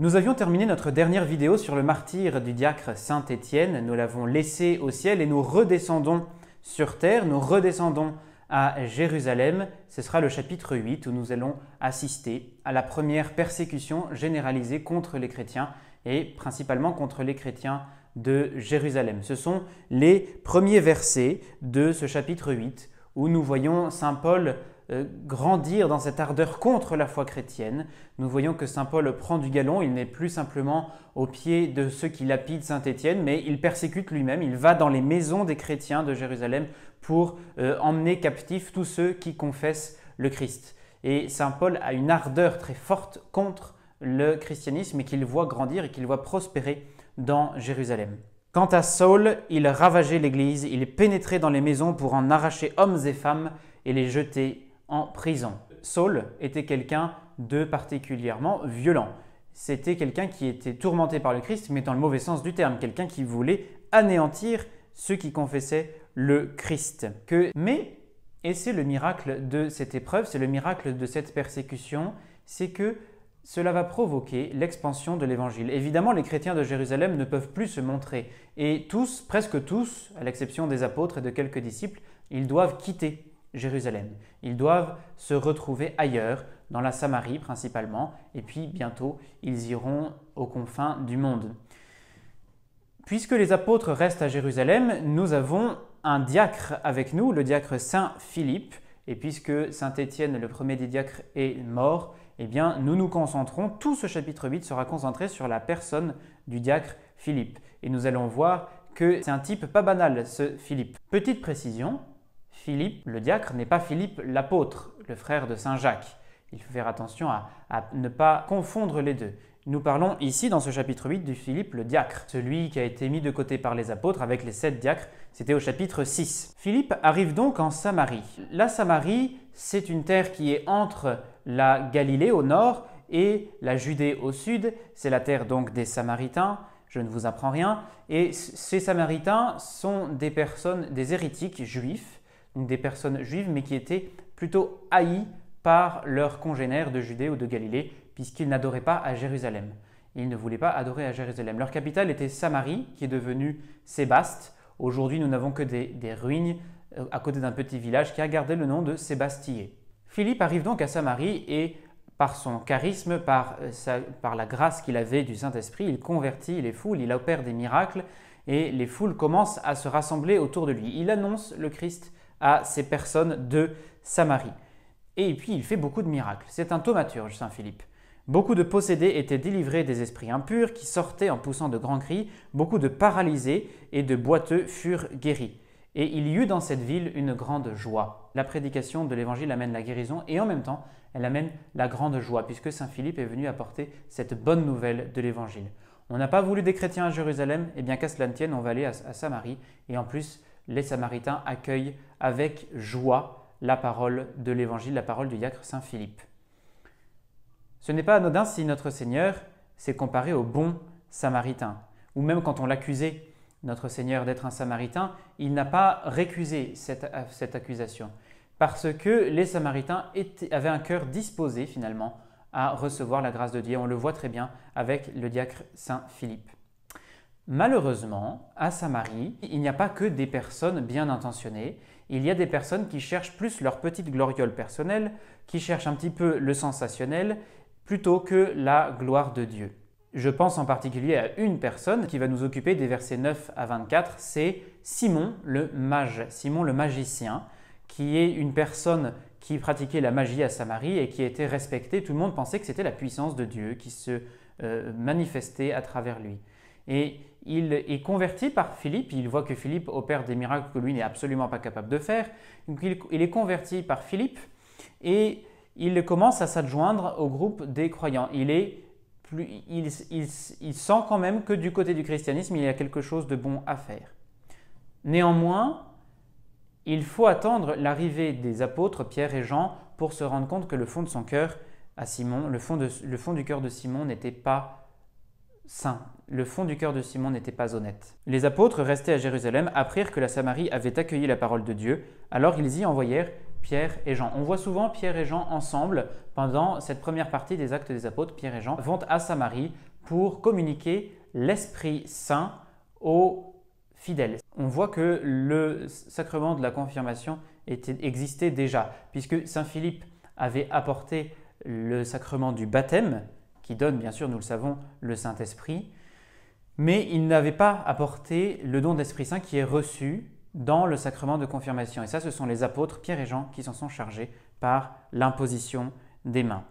Nous avions terminé notre dernière vidéo sur le martyr du diacre Saint Étienne. Nous l'avons laissé au ciel et nous redescendons sur terre, nous redescendons à Jérusalem. Ce sera le chapitre 8 où nous allons assister à la première persécution généralisée contre les chrétiens et principalement contre les chrétiens de Jérusalem. Ce sont les premiers versets de ce chapitre 8 où nous voyons Saint Paul euh, grandir dans cette ardeur contre la foi chrétienne, nous voyons que Saint Paul prend du galon, il n'est plus simplement au pied de ceux qui lapident Saint Étienne, mais il persécute lui-même, il va dans les maisons des chrétiens de Jérusalem pour euh, emmener captifs tous ceux qui confessent le Christ. Et Saint Paul a une ardeur très forte contre le christianisme et qu'il voit grandir et qu'il voit prospérer dans Jérusalem. Quant à Saul, il ravageait l'Église, il pénétrait dans les maisons pour en arracher hommes et femmes et les jeter en prison. Saul était quelqu'un de particulièrement violent. C'était quelqu'un qui était tourmenté par le Christ, mais dans le mauvais sens du terme, quelqu'un qui voulait anéantir ceux qui confessaient le Christ. Que... Mais, et c'est le miracle de cette épreuve, c'est le miracle de cette persécution, c'est que cela va provoquer l'expansion de l'Évangile. Évidemment, les chrétiens de Jérusalem ne peuvent plus se montrer, et tous, presque tous, à l'exception des apôtres et de quelques disciples, ils doivent quitter Jérusalem. Ils doivent se retrouver ailleurs, dans la Samarie principalement, et puis bientôt ils iront aux confins du monde. Puisque les apôtres restent à Jérusalem, nous avons un diacre avec nous, le diacre Saint Philippe, et puisque Saint Étienne, le premier des diacres, est mort, eh bien nous nous concentrons, tout ce chapitre 8 sera concentré sur la personne du diacre Philippe. Et nous allons voir que c'est un type pas banal, ce Philippe. Petite précision, Philippe le diacre n'est pas Philippe l'apôtre, le frère de Saint Jacques. Il faut faire attention à, ne pas confondre les deux. Nous parlons ici dans ce chapitre 8 du Philippe le diacre, celui qui a été mis de côté par les apôtres avec les sept diacres, c'était au chapitre 6. Philippe arrive donc en Samarie. La Samarie, c'est une terre qui est entre la Galilée au nord et la Judée au sud, c'est la terre donc des Samaritains, je ne vous apprends rien, et ces Samaritains sont des personnes, des hérétiques juifs, des personnes juives, mais qui étaient plutôt haïs par leurs congénères de Judée ou de Galilée, puisqu'ils n'adoraient pas à Jérusalem. Ils ne voulaient pas adorer à Jérusalem. Leur capitale était Samarie, qui est devenue Sébaste. Aujourd'hui, nous n'avons que des, ruines euh, à côté d'un petit village qui a gardé le nom de Sébastié. Philippe arrive donc à Samarie et par son charisme, par, euh, par la grâce qu'il avait du Saint-Esprit, il convertit les foules, il opère des miracles et les foules commencent à se rassembler autour de lui. Il annonce le Christ à ces personnes de Samarie. Et puis il fait beaucoup de miracles. C'est un thaumaturge, Saint Philippe. Beaucoup de possédés étaient délivrés des esprits impurs qui sortaient en poussant de grands cris, beaucoup de paralysés et de boiteux furent guéris. Et il y eut dans cette ville une grande joie. La prédication de l'Évangile amène la guérison et en même temps, elle amène la grande joie, puisque Saint Philippe est venu apporter cette bonne nouvelle de l'Évangile. On n'a pas voulu des chrétiens à Jérusalem, et eh bien qu'à cela ne tienne, on va aller à, à Samarie, et en plus, les Samaritains accueillent avec joie la parole de l'Évangile, la parole du diacre Saint Philippe. Ce n'est pas anodin si notre Seigneur s'est comparé au bon Samaritain, ou même quand on l'accusait, notre Seigneur, d'être un Samaritain, il n'a pas récusé cette, accusation, parce que les Samaritains avaient un cœur disposé finalement à recevoir la grâce de Dieu. On le voit très bien avec le diacre Saint Philippe. Malheureusement, à Samarie, il n'y a pas que des personnes bien intentionnées, il y a des personnes qui cherchent plus leur petite gloriole personnelle, qui cherchent un petit peu le sensationnel, plutôt que la gloire de Dieu. Je pense en particulier à une personne qui va nous occuper des versets 9 à 24, c'est Simon le mage, Simon le magicien, qui est une personne qui pratiquait la magie à Samarie et qui était respectée. Tout le monde pensait que c'était la puissance de Dieu qui se euh, manifestait à travers lui. Et il est converti par Philippe, il voit que Philippe opère des miracles que lui n'est absolument pas capable de faire. il, est converti par Philippe et il commence à s'adjoindre au groupe des croyants. Il, sent quand même que du côté du christianisme, il y a quelque chose de bon à faire. Néanmoins, il faut attendre l'arrivée des apôtres Pierre et Jean pour se rendre compte que le fond de son cœur à Simon, le fond du cœur de Simon n'était pas saint. Le fond du cœur de Simon n'était pas honnête. Les apôtres restés à Jérusalem apprirent que la Samarie avait accueilli la parole de Dieu, alors ils y envoyèrent Pierre et Jean. On voit souvent Pierre et Jean ensemble pendant cette première partie des actes des apôtres. Pierre et Jean vont à Samarie pour communiquer l'Esprit Saint aux fidèles. On voit que le sacrement de la confirmation existait déjà, puisque Saint Philippe avait apporté le sacrement du baptême qui donne, bien sûr, nous le savons, le Saint-Esprit. Mais il n'avait pas apporté le don d'Esprit Saint qui est reçu dans le sacrement de confirmation. Et ça, ce sont les apôtres Pierre et Jean qui s'en sont chargés par l'imposition des mains.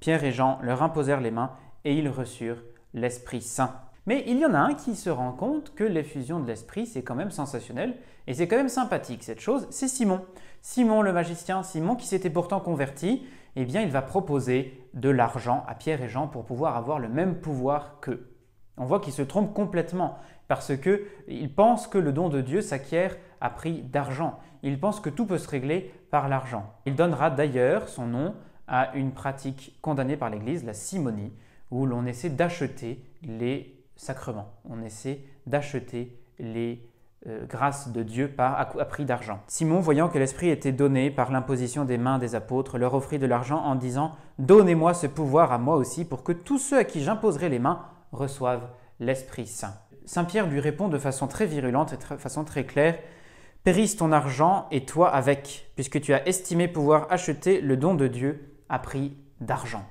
Pierre et Jean leur imposèrent les mains et ils reçurent l'Esprit Saint. Mais il y en a un qui se rend compte que l'effusion de l'esprit, c'est quand même sensationnel et c'est quand même sympathique cette chose, c'est Simon. Simon le magicien, Simon qui s'était pourtant converti eh bien il va proposer de l'argent à Pierre et Jean pour pouvoir avoir le même pouvoir qu'eux. On voit qu'il se trompe complètement parce qu'il pense que le don de Dieu s'acquiert à prix d'argent. Il pense que tout peut se régler par l'argent. Il donnera d'ailleurs son nom à une pratique condamnée par l'Église, la simonie, où l'on essaie d'acheter les sacrements, on essaie d'acheter les euh, grâce de Dieu par, à, prix d'argent. Simon, voyant que l'Esprit était donné par l'imposition des mains des apôtres, leur offrit de l'argent en disant Donnez-moi ce pouvoir à moi aussi pour que tous ceux à qui j'imposerai les mains reçoivent l'Esprit Saint. Saint Pierre lui répond de façon très virulente et de façon très claire Périsse ton argent et toi avec, puisque tu as estimé pouvoir acheter le don de Dieu à prix d'argent.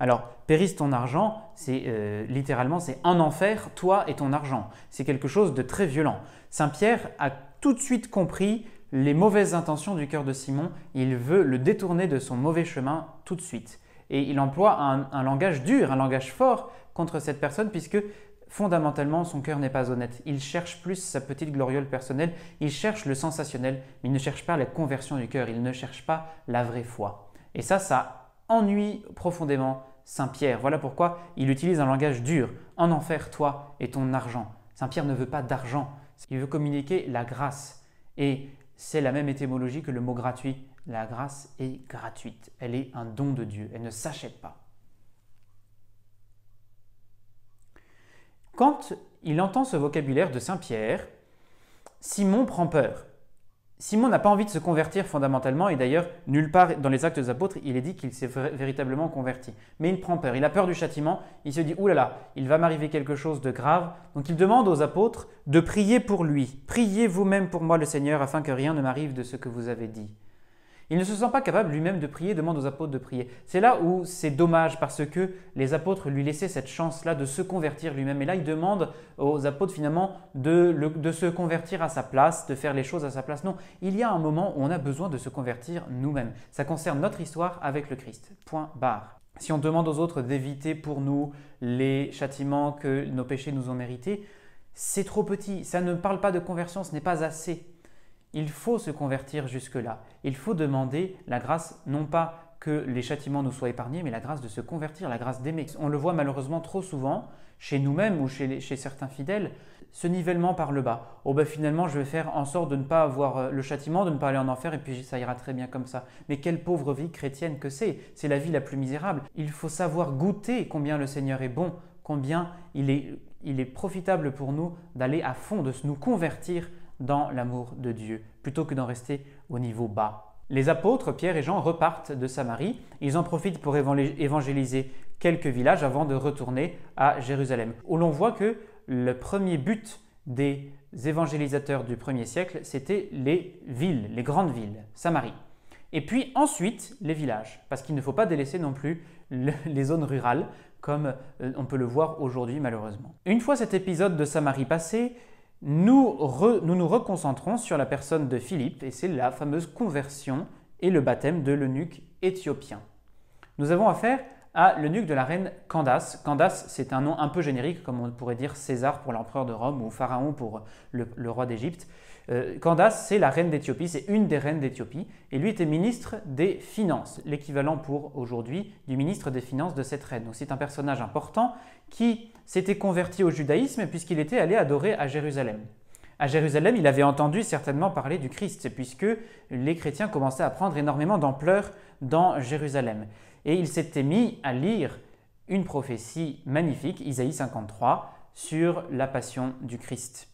Alors, périsse ton argent, c'est euh, littéralement c'est un enfer, toi et ton argent. C'est quelque chose de très violent. Saint Pierre a tout de suite compris les mauvaises intentions du cœur de Simon. Il veut le détourner de son mauvais chemin tout de suite. Et il emploie un, un langage dur, un langage fort contre cette personne, puisque fondamentalement, son cœur n'est pas honnête. Il cherche plus sa petite gloriole personnelle, il cherche le sensationnel, mais il ne cherche pas la conversion du cœur, il ne cherche pas la vraie foi. Et ça, ça ennuie profondément Saint Pierre. Voilà pourquoi il utilise un langage dur. En enfer, toi et ton argent. Saint Pierre ne veut pas d'argent, il veut communiquer la grâce. Et c'est la même étymologie que le mot gratuit. La grâce est gratuite, elle est un don de Dieu, elle ne s'achète pas. Quand il entend ce vocabulaire de Saint Pierre, Simon prend peur. Simon n'a pas envie de se convertir fondamentalement, et d'ailleurs, nulle part dans les actes des apôtres, il est dit qu'il s'est véritablement converti. Mais il prend peur, il a peur du châtiment, il se dit, oulala, là là, il va m'arriver quelque chose de grave. Donc il demande aux apôtres de prier pour lui. Priez vous-même pour moi le Seigneur, afin que rien ne m'arrive de ce que vous avez dit. Il ne se sent pas capable lui-même de prier, demande aux apôtres de prier. C'est là où c'est dommage parce que les apôtres lui laissaient cette chance-là de se convertir lui-même. Et là, il demande aux apôtres finalement de, se convertir à sa place, de faire les choses à sa place. Non, il y a un moment où on a besoin de se convertir nous-mêmes. Ça concerne notre histoire avec le Christ. Point barre. Si on demande aux autres d'éviter pour nous les châtiments que nos péchés nous ont mérités, c'est trop petit. Ça ne parle pas de conversion, ce n'est pas assez il faut se convertir jusque-là. Il faut demander la grâce, non pas que les châtiments nous soient épargnés, mais la grâce de se convertir, la grâce d'aimer. On le voit malheureusement trop souvent chez nous-mêmes ou chez, certains fidèles, ce nivellement par le bas. Oh ben finalement, je vais faire en sorte de ne pas avoir euh, le châtiment, de ne pas aller en enfer, et puis ça ira très bien comme ça. Mais quelle pauvre vie chrétienne que c'est C'est la vie la plus misérable. Il faut savoir goûter combien le Seigneur est bon, combien il est, il est profitable pour nous d'aller à fond, de nous convertir dans l'amour de Dieu, plutôt que d'en rester au niveau bas. Les apôtres, Pierre et Jean, repartent de Samarie. Ils en profitent pour évangéliser quelques villages avant de retourner à Jérusalem, où l'on voit que le premier but des évangélisateurs du 1er siècle, c'était les villes, les grandes villes, Samarie. Et puis ensuite, les villages, parce qu'il ne faut pas délaisser non plus les zones rurales, comme euh, on peut le voir aujourd'hui malheureusement. Une fois cet épisode de Samarie passé, nous, nous, nous reconcentrons sur la personne de Philippe, et c'est la fameuse conversion et le baptême de l'eunuque éthiopien. Nous avons affaire à l'eunuque de la reine Candace. Candace, c'est un nom un peu générique, comme on pourrait dire César pour l'empereur de Rome ou Pharaon pour le, roi d'Égypte. Euh, Candace, c'est la reine d'Éthiopie, c'est une des reines d'Éthiopie, et lui était ministre des Finances, l'équivalent pour aujourd'hui du ministre des Finances de cette reine. Donc c'est un personnage important qui s'était converti au judaïsme puisqu'il était allé adorer à Jérusalem à Jérusalem, il avait entendu certainement parler du Christ, puisque les chrétiens commençaient à prendre énormément d'ampleur dans Jérusalem. Et il s'était mis à lire une prophétie magnifique, Isaïe 53, sur la passion du Christ.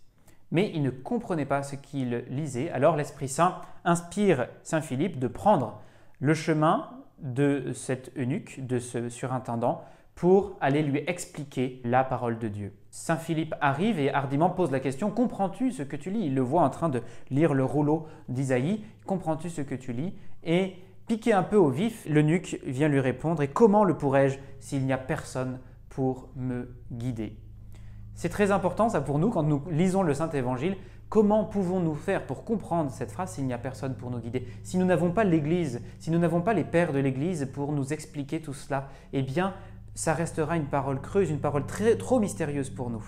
Mais il ne comprenait pas ce qu'il lisait, alors l'Esprit Saint inspire Saint Philippe de prendre le chemin de cet eunuque, de ce surintendant, pour aller lui expliquer la parole de Dieu. Saint Philippe arrive et hardiment pose la question Comprends-tu ce que tu lis Il le voit en train de lire le rouleau d'Isaïe. Comprends-tu ce que tu lis Et piqué un peu au vif, l'eunuque vient lui répondre Et comment le pourrais-je s'il n'y a personne pour me guider C'est très important ça pour nous quand nous lisons le Saint Évangile. Comment pouvons-nous faire pour comprendre cette phrase s'il n'y a personne pour nous guider Si nous n'avons pas l'Église, si nous n'avons pas les pères de l'Église pour nous expliquer tout cela, eh bien ça restera une parole creuse, une parole trop mystérieuse pour nous.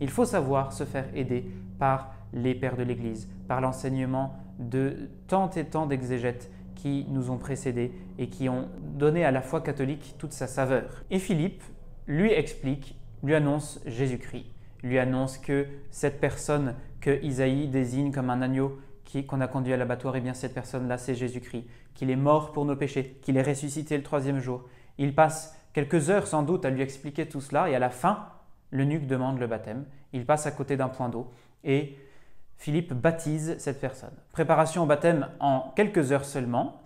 Il faut savoir se faire aider par les pères de l'Église, par l'enseignement de tant et tant d'exégètes qui nous ont précédés et qui ont donné à la foi catholique toute sa saveur. Et Philippe lui explique, lui annonce Jésus-Christ, lui annonce que cette personne que Isaïe désigne comme un agneau qu'on a conduit à l'abattoir, et eh bien cette personne-là, c'est Jésus-Christ, qu'il est mort pour nos péchés, qu'il est ressuscité le troisième jour. Il passe quelques heures sans doute à lui expliquer tout cela, et à la fin, l'eunuque demande le baptême. Il passe à côté d'un point d'eau, et Philippe baptise cette personne. Préparation au baptême en quelques heures seulement.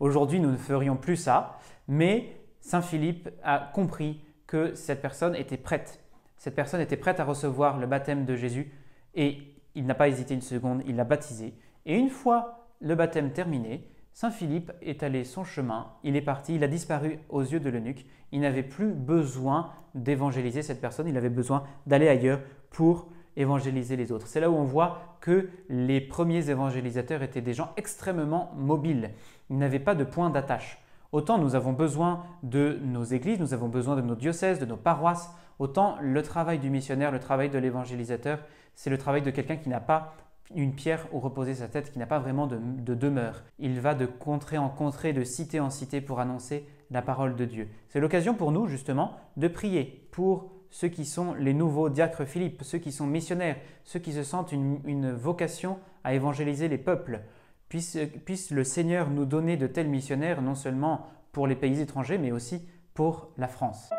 Aujourd'hui, nous ne ferions plus ça, mais Saint Philippe a compris que cette personne était prête. Cette personne était prête à recevoir le baptême de Jésus, et il n'a pas hésité une seconde, il l'a baptisé. Et une fois le baptême terminé, Saint Philippe est allé son chemin, il est parti, il a disparu aux yeux de l'eunuque, il n'avait plus besoin d'évangéliser cette personne, il avait besoin d'aller ailleurs pour évangéliser les autres. C'est là où on voit que les premiers évangélisateurs étaient des gens extrêmement mobiles, ils n'avaient pas de point d'attache. Autant nous avons besoin de nos églises, nous avons besoin de nos diocèses, de nos paroisses, autant le travail du missionnaire, le travail de l'évangélisateur, c'est le travail de quelqu'un qui n'a pas une pierre où reposer sa tête qui n'a pas vraiment de, demeure. Il va de contrée en contrée, de cité en cité pour annoncer la parole de Dieu. C'est l'occasion pour nous, justement, de prier pour ceux qui sont les nouveaux diacres Philippe, ceux qui sont missionnaires, ceux qui se sentent une, vocation à évangéliser les peuples. puisse le Seigneur nous donner de tels missionnaires, non seulement pour les pays étrangers, mais aussi pour la France.